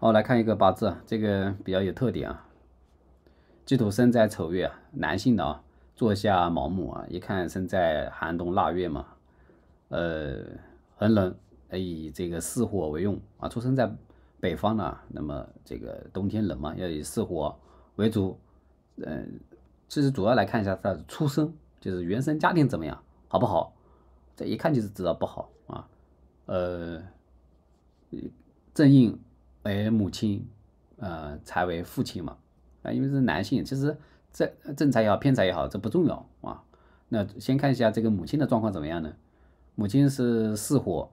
好，来看一个八字，这个比较有特点啊。鸡土生在丑月，男性的啊，坐下盲木啊，一看生在寒冬腊月嘛，呃，很冷，以这个四火为用啊。出生在北方呢，那么这个冬天冷嘛，要以四火为主。嗯，其实主要来看一下他的出生，就是原生家庭怎么样，好不好？这一看就是知道不好啊。呃，正印。哎，母亲，呃，才为父亲嘛，啊，因为是男性，其实正正财也好，偏财也好，这不重要啊。那先看一下这个母亲的状况怎么样呢？母亲是巳火，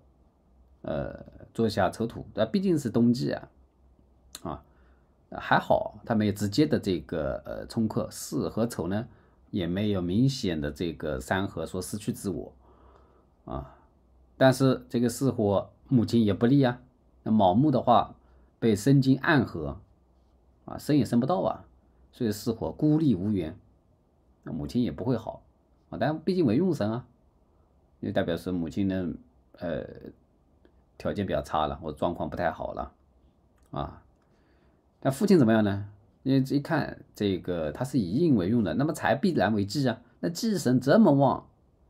呃，一下丑土，那毕竟是冬季啊，啊，还好，他没有直接的这个呃冲克，巳和丑呢，也没有明显的这个三合，说失去自我啊。但是这个巳火母亲也不利啊，那卯木的话。被生金暗合，啊，生也生不到啊，所以是火孤立无援，那母亲也不会好啊。但毕竟为用神啊，又代表是母亲呢，呃，条件比较差了，或者状况不太好了，啊。那父亲怎么样呢？为这一看，这个他是以印为用的，那么财必然为忌啊。那忌神这么旺，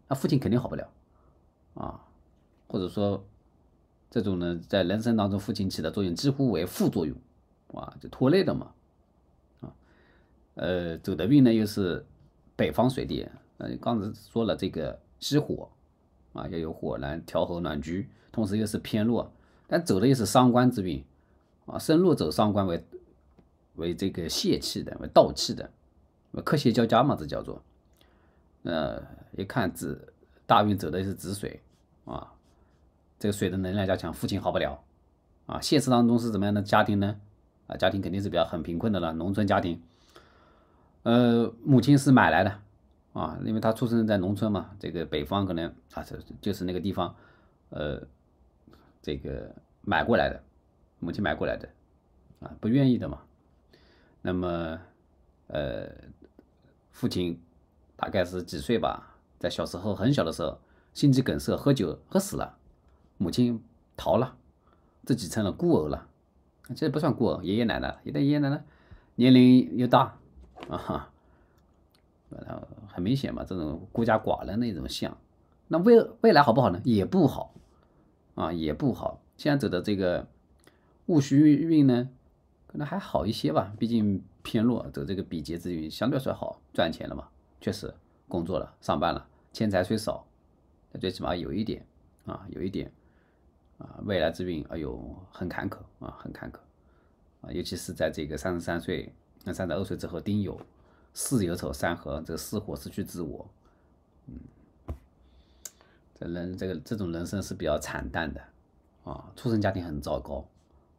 那父亲肯定好不了啊，或者说。这种呢，在人生当中，父亲起的作用几乎为副作用，啊，就拖累的嘛，啊，呃，走的运呢又是北方水地，呃，刚才说了这个熄火，啊，要有火来调和暖居，同时又是偏弱，但走的又是伤官之运，啊，生弱走伤官为为这个泄气的，为倒气的，科学交加嘛，这叫做，呃，一看子大运走的是子水，啊。这个水的能量加强，父亲好不了，啊，现实当中是怎么样的家庭呢？啊，家庭肯定是比较很贫困的了，农村家庭。呃，母亲是买来的，啊，因为她出生在农村嘛，这个北方可能啊，这就是那个地方，呃，这个买过来的，母亲买过来的，啊，不愿意的嘛。那么，呃，父亲大概是几岁吧？在小时候很小的时候，心肌梗塞，喝酒喝死了。母亲逃了，自己成了孤儿了，这不算孤儿，爷爷奶奶了，爷爷奶奶年龄又大，啊哈，然后很明显嘛，这种孤家寡人的一种像。那未未来好不好呢？也不好，啊也不好。现在走的这个戊戌运呢，可能还好一些吧，毕竟偏弱，走这个比劫之运相对来说好，赚钱了嘛，确实工作了，上班了，钱财虽少，最起码有一点啊，有一点。啊，未来之运，哎呦，很坎坷啊，很坎坷啊！尤其是在这个三十三岁，那三十二岁之后，丁酉，巳酉丑三合，这个巳火失去自我，嗯，这人这个这种人生是比较惨淡的啊。出生家庭很糟糕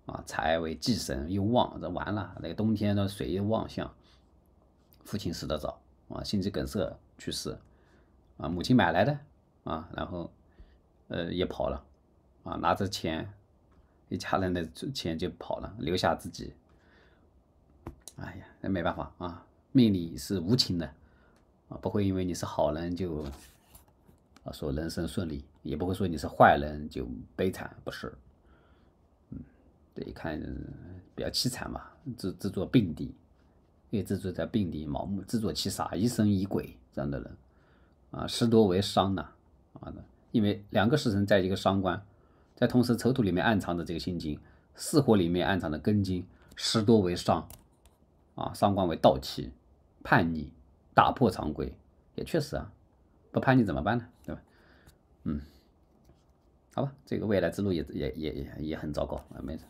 啊，财为忌神又旺，这完了。那个冬天的水又旺相，父亲死得早啊，心肌梗塞去世啊，母亲买来的啊，然后呃也跑了。啊，拿着钱，一家人的钱就跑了，留下自己。哎呀，那没办法啊，命里是无情的啊，不会因为你是好人就啊说人生顺利，也不会说你是坏人就悲惨，不是？嗯，得看比较凄惨嘛，自自作病底，因为制作在病底，盲目自作其傻，疑神疑鬼这样的人啊，时多为伤呢啊，因为两个时辰在一个伤官。在同时，丑土里面暗藏着这个心金，巳火里面暗藏着根金，十多为伤，啊，伤官为盗奇，叛逆，打破常规，也确实啊，不叛逆怎么办呢？对吧？嗯，好吧，这个未来之路也也也也也很糟糕啊，妹子。